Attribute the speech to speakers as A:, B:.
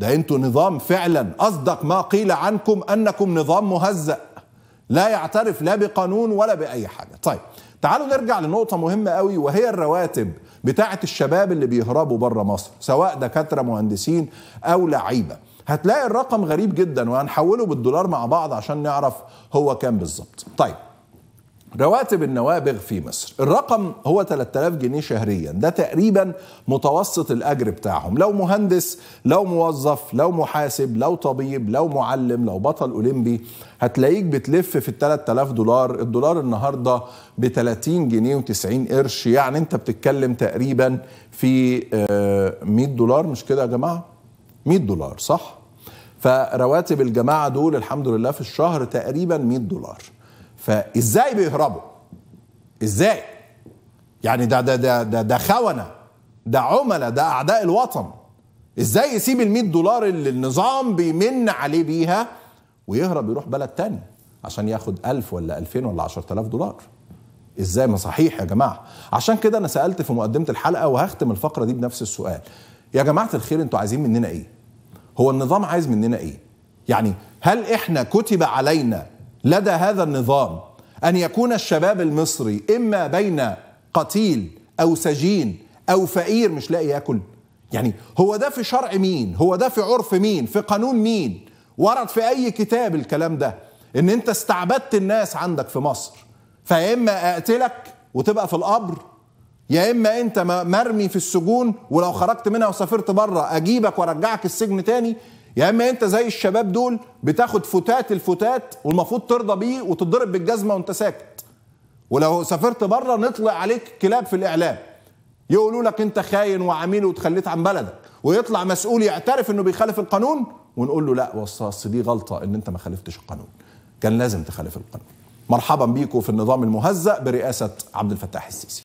A: ده انتوا نظام فعلا اصدق ما قيل عنكم انكم نظام مهزأ لا يعترف لا بقانون ولا باي حاجه طيب تعالوا نرجع لنقطه مهمه قوي وهي الرواتب بتاعه الشباب اللي بيهربوا بره مصر سواء دكاتره مهندسين او لعيبه هتلاقي الرقم غريب جدا وهنحوله بالدولار مع بعض عشان نعرف هو كام بالظبط طيب رواتب النوابغ في مصر الرقم هو 3000 جنيه شهريا ده تقريبا متوسط الأجر بتاعهم لو مهندس لو موظف لو محاسب لو طبيب لو معلم لو بطل أولمبي هتلاقيك بتلف في ال 3000 دولار الدولار النهاردة ب 30 جنيه و90 قرش يعني انت بتتكلم تقريبا في 100 آه، دولار مش كده يا جماعة 100 دولار صح فرواتب الجماعة دول الحمد لله في الشهر تقريبا 100 دولار فازاي بيهربوا ازاي يعني ده ده ده ده, ده خونه ده عملاء ده اعداء الوطن ازاي يسيب ال دولار اللي النظام بيمن عليه بيها ويهرب يروح بلد تاني عشان ياخد 1000 ولا 2000 ولا 10000 دولار ازاي ما صحيح يا جماعه عشان كده انا سالت في مقدمه الحلقه وهختم الفقره دي بنفس السؤال يا جماعه الخير انتوا عايزين مننا ايه هو النظام عايز مننا ايه يعني هل احنا كتب علينا لدى هذا النظام ان يكون الشباب المصري اما بين قتيل او سجين او فقير مش لاقي ياكل يعني هو ده في شرع مين هو ده في عرف مين في قانون مين ورد في اي كتاب الكلام ده ان انت استعبدت الناس عندك في مصر فيا اما اقتلك وتبقى في القبر يا اما انت مرمي في السجون ولو خرجت منها وسافرت بره اجيبك وارجعك السجن تاني يا اما انت زي الشباب دول بتاخد فتات الفتات والمفروض ترضى بيه وتتضرب بالجزمه وانت ساكت ولو سافرت بره نطلع عليك كلاب في الاعلام يقولوا لك انت خاين وعميل وتخليت عن بلدك ويطلع مسؤول يعترف انه بيخالف القانون ونقول له لا اصل دي غلطه ان انت ما خالفتش القانون كان لازم تخالف القانون مرحبا بيكم في النظام المهزأ برئاسه عبد الفتاح السيسي